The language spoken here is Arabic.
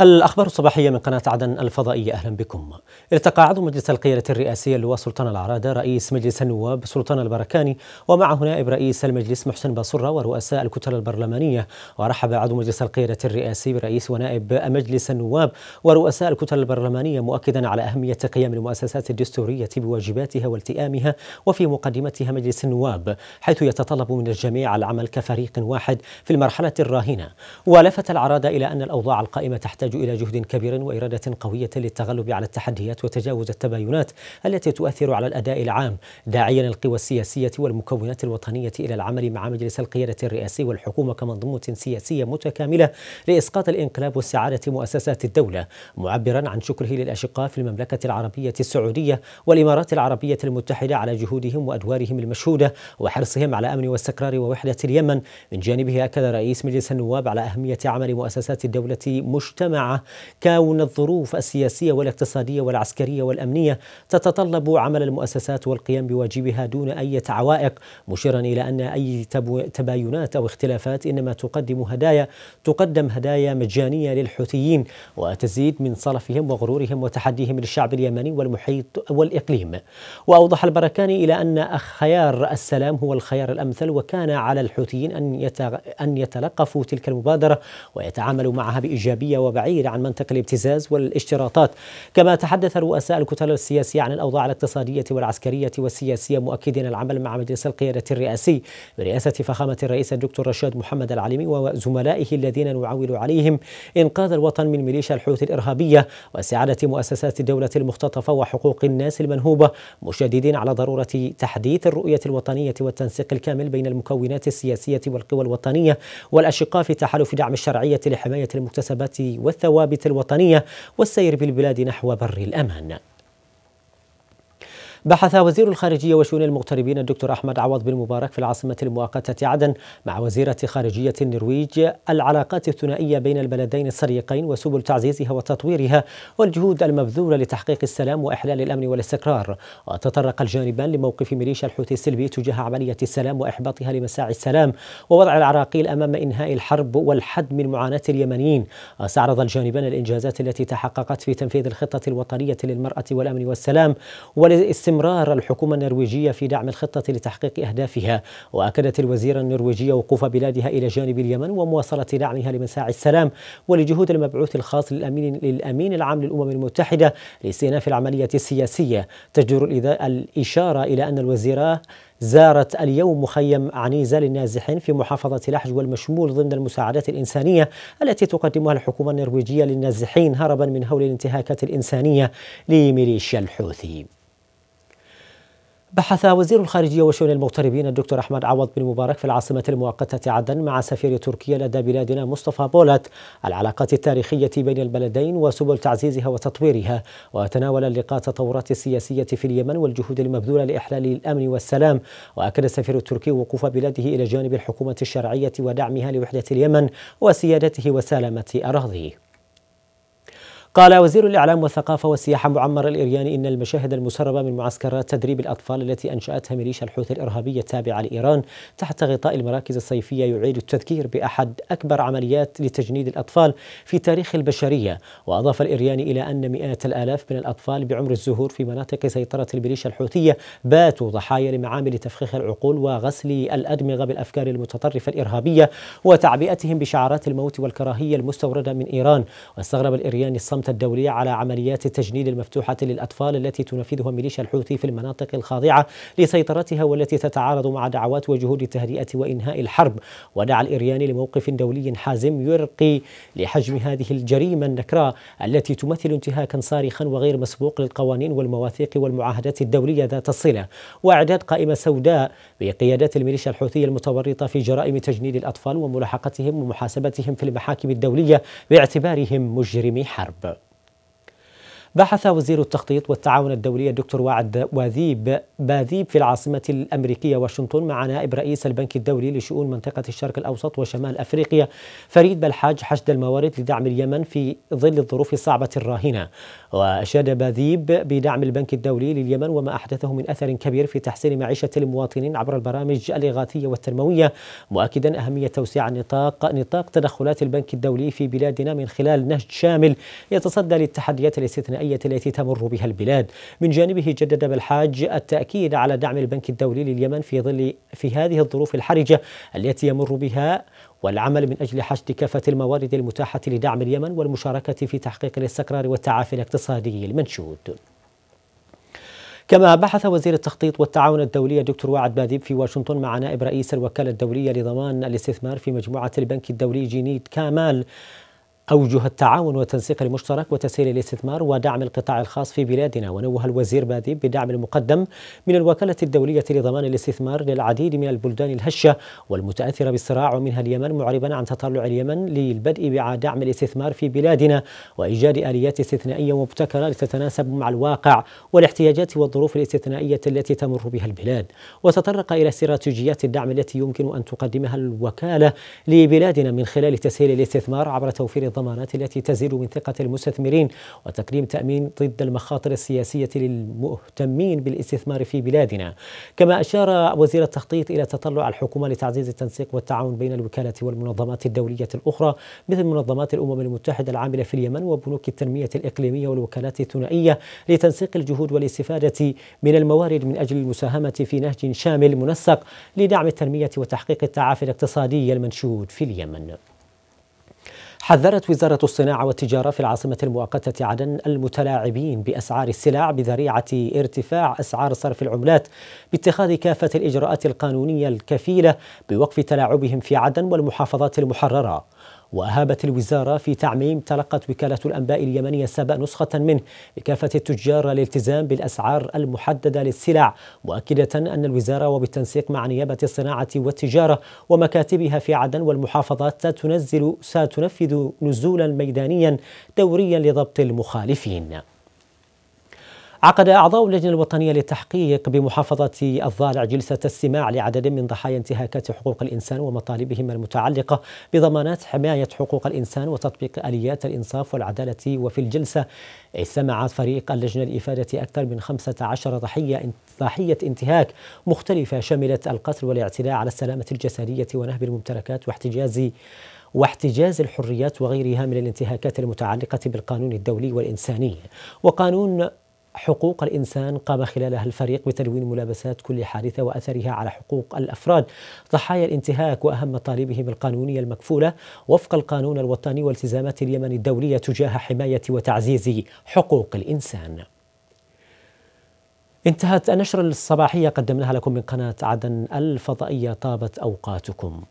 الأخبار الصباحية من قناة عدن الفضائية أهلا بكم التقى عضو مجلس القيادة الرئاسية اللواء سلطان العرادة رئيس مجلس النواب سلطان البركاني ومعه نائب رئيس المجلس محسن باصرة ورؤساء الكتل البرلمانية ورحب عضو مجلس القيادة الرئاسي برئيس ونائب مجلس النواب ورؤساء الكتل البرلمانية مؤكدا على أهمية قيام المؤسسات الدستورية بواجباتها والتئامها وفي مقدمتها مجلس النواب حيث يتطلب من الجميع العمل كفريق واحد في المرحلة الراهنة ولفت العرادة إلى أن الأوضاع القائمة تحتاج تحتاج إلى جهد كبير وإرادة قوية للتغلب على التحديات وتجاوز التباينات التي تؤثر على الأداء العام داعيا القوى السياسية والمكونات الوطنية إلى العمل مع مجلس القيادة الرئاسي والحكومة كمنظومة سياسية متكاملة لإسقاط الانقلاب وسعادة مؤسسات الدولة معبرا عن شكره للأشقاء في المملكة العربية السعودية والإمارات العربية المتحدة على جهودهم وأدوارهم المشهودة وحرصهم على أمن واستقرار ووحدة اليمن من جانبه أكد رئيس مجلس النواب على أهمية عمل مؤسسات الدولة مجتمعا الصناعة كون الظروف السياسية والاقتصادية والعسكرية والأمنية تتطلب عمل المؤسسات والقيام بواجبها دون أي عوائق مشيرا إلى أن أي تباينات أو اختلافات إنما تقدم هدايا تقدم هدايا مجانية للحوثيين وتزيد من صلفهم وغرورهم وتحديهم للشعب اليمني والمحيط والإقليم وأوضح البركاني إلى أن خيار السلام هو الخيار الأمثل وكان على الحوثيين أن أن يتلقفوا تلك المبادرة ويتعاملوا معها بإيجابية وب البعير عن منطق الابتزاز والاشتراطات كما تحدث رؤساء الكتل السياسية عن الأوضاع الاقتصادية والعسكرية والسياسية مؤكدين العمل مع مجلس القيادة الرئاسي برئاسة فخامة الرئيس الدكتور رشاد محمد العليمي وزملائه الذين نعول عليهم إنقاذ الوطن من ميليشيا الحوثي الإرهابية واستعادة مؤسسات الدولة المختطفة وحقوق الناس المنهوبة مشددين على ضرورة تحديث الرؤية الوطنية والتنسيق الكامل بين المكونات السياسية والقوى الوطنية والأشقاء في تحالف دعم الشرعية لحماية المكتسبات والثوابت الوطنية والسير بالبلاد نحو بر الأمان بحث وزير الخارجية وشؤون المغتربين الدكتور أحمد عوض بن مبارك في العاصمة المؤقتة عدن مع وزيرة خارجية النرويج العلاقات الثنائية بين البلدين الصريقين وسبل تعزيزها وتطويرها والجهود المبذولة لتحقيق السلام وإحلال الأمن والاستقرار وتطرق الجانبان لموقف ميليشيا الحوثي السلبي تجاه عملية السلام وإحباطها لمساعي السلام ووضع العراقيل أمام إنهاء الحرب والحد من معاناة اليمنيين استعرض الجانبان الإنجازات التي تحققت في تنفيذ الخطة الوطنية للمرأة والأمن والسلام والاستمرار استمرار الحكومة النرويجية في دعم الخطة لتحقيق أهدافها وأكدت الوزيرة النرويجية وقوف بلادها إلى جانب اليمن ومواصلة دعمها لمساعي السلام ولجهود المبعوث الخاص للأمين, للأمين العام للأمم المتحدة لاستئناف العملية السياسية تجدر الإشارة إلى أن الوزيرة زارت اليوم مخيم عنيزة للنازحين في محافظة لحج والمشمول ضمن المساعدات الإنسانية التي تقدمها الحكومة النرويجية للنازحين هربا من هول الانتهاكات الإنسانية لميليشيا الحوثي بحث وزير الخارجية وشؤون المغتربين الدكتور أحمد عوض بن مبارك في العاصمة المؤقتة عدن مع سفير تركيا لدى بلادنا مصطفى بولت العلاقات التاريخية بين البلدين وسبل تعزيزها وتطويرها وتناول اللقاء التطورات السياسية في اليمن والجهود المبذولة لإحلال الأمن والسلام وأكد السفير التركي وقوف بلاده إلى جانب الحكومة الشرعية ودعمها لوحدة اليمن وسيادته وسلامة أراضيه قال وزير الإعلام والثقافة والسياحة معمر الإرياني إن المشاهد المسربة من معسكرات تدريب الأطفال التي أنشأتها ميليشيا الحوثي الإرهابية التابعة لإيران تحت غطاء المراكز الصيفية يعيد التذكير بأحد أكبر عمليات لتجنيد الأطفال في تاريخ البشرية وأضاف الإرياني إلى أن مئات الآلاف من الأطفال بعمر الزهور في مناطق سيطرة الميليشيا الحوثية باتوا ضحايا لمعامل تفخيخ العقول وغسل الأدمغة بالأفكار المتطرفة الإرهابية وتعبئتهم بشعارات الموت والكراهية المستوردة من إيران واستغرب الإرياني الصمت الصمت الدولية على عمليات التجنيد المفتوحة للأطفال التي تنفذها ميليشيا الحوثي في المناطق الخاضعة لسيطرتها والتي تتعارض مع دعوات وجهود التهدئة وإنهاء الحرب ودعا الإرياني لموقف دولي حازم يرقي لحجم هذه الجريمة النكراء التي تمثل انتهاكا صارخا وغير مسبوق للقوانين والمواثيق والمعاهدات الدولية ذات الصلة وإعداد قائمة سوداء بقيادات الميليشيا الحوثية المتورطة في جرائم تجنيد الأطفال وملاحقتهم ومحاسبتهم في المحاكم الدولية باعتبارهم مجرمي حرب بحث وزير التخطيط والتعاون الدولي الدكتور وعد واذيب باذيب في العاصمة الأمريكية واشنطن مع نائب رئيس البنك الدولي لشؤون منطقة الشرق الأوسط وشمال أفريقيا فريد بلحاج حشد الموارد لدعم اليمن في ظل الظروف الصعبة الراهنة وأشاد باذيب بدعم البنك الدولي لليمن وما أحدثه من أثر كبير في تحسين معيشة المواطنين عبر البرامج الإغاثية والتنموية مؤكدا أهمية توسيع نطاق نطاق تدخلات البنك الدولي في بلادنا من خلال نهج شامل يتصدى للتحديات الاستثنائية الثنائية التي تمر بها البلاد من جانبه جدد بالحاج التأكيد على دعم البنك الدولي لليمن في ظل في هذه الظروف الحرجة التي يمر بها والعمل من أجل حشد كافة الموارد المتاحة لدعم اليمن والمشاركة في تحقيق الاستقرار والتعافي الاقتصادي المنشود كما بحث وزير التخطيط والتعاون الدولي الدكتور وعد باديب في واشنطن مع نائب رئيس الوكالة الدولية لضمان الاستثمار في مجموعة البنك الدولي جينيت كامال أوجه التعاون والتنسيق المشترك وتسهيل الاستثمار ودعم القطاع الخاص في بلادنا ونوه الوزير باديب بدعم المقدم من الوكالة الدولية لضمان الاستثمار للعديد من البلدان الهشة والمتأثرة بالصراع ومنها اليمن معربا عن تطلع اليمن للبدء بدعم الاستثمار في بلادنا وإيجاد آليات استثنائية مبتكرة لتتناسب مع الواقع والاحتياجات والظروف الاستثنائية التي تمر بها البلاد وتطرق إلى استراتيجيات الدعم التي يمكن أن تقدمها الوكالة لبلادنا من خلال تسهيل الاستثمار عبر توفير الضمانات التي تزيد من ثقة المستثمرين وتكريم تأمين ضد المخاطر السياسية للمهتمين بالاستثمار في بلادنا كما أشار وزير التخطيط إلى تطلع الحكومة لتعزيز التنسيق والتعاون بين الوكالات والمنظمات الدولية الأخرى مثل منظمات الأمم المتحدة العاملة في اليمن وبنوك التنمية الإقليمية والوكالات الثنائية لتنسيق الجهود والاستفادة من الموارد من أجل المساهمة في نهج شامل منسق لدعم التنمية وتحقيق التعافي الاقتصادي المنشود في اليمن حذرت وزارة الصناعة والتجارة في العاصمة المؤقتة عدن المتلاعبين بأسعار السلع بذريعة ارتفاع أسعار صرف العملات باتخاذ كافة الإجراءات القانونية الكفيلة بوقف تلاعبهم في عدن والمحافظات المحررة وأهابت الوزارة في تعميم تلقت وكالة الأنباء اليمنية سبأ نسخة منه لكافة التجار للالتزام بالأسعار المحددة للسلع مؤكدة أن الوزارة وبالتنسيق مع نيابة الصناعة والتجارة ومكاتبها في عدن والمحافظات ستنزل ستنفذ نزولا ميدانيا دوريا لضبط المخالفين عقد أعضاء اللجنة الوطنية للتحقيق بمحافظة الضالع جلسة استماع لعدد من ضحايا انتهاكات حقوق الإنسان ومطالبهم المتعلقة بضمانات حماية حقوق الإنسان وتطبيق آليات الإنصاف والعدالة وفي الجلسة استمع فريق اللجنة لإفادة أكثر من 15 ضحية ضحية انتهاك مختلفة شملت القتل والاعتداء على السلامة الجسدية ونهب الممتلكات واحتجاز واحتجاز الحريات وغيرها من الانتهاكات المتعلقة بالقانون الدولي والإنساني وقانون حقوق الإنسان قام خلالها الفريق بتلوين ملابسات كل حادثة وأثرها على حقوق الأفراد ضحايا الانتهاك وأهم مطالبهم القانونية المكفولة وفق القانون الوطني والتزامات اليمن الدولية تجاه حماية وتعزيز حقوق الإنسان انتهت النشرة الصباحية قدمناها لكم من قناة عدن الفضائية طابت أوقاتكم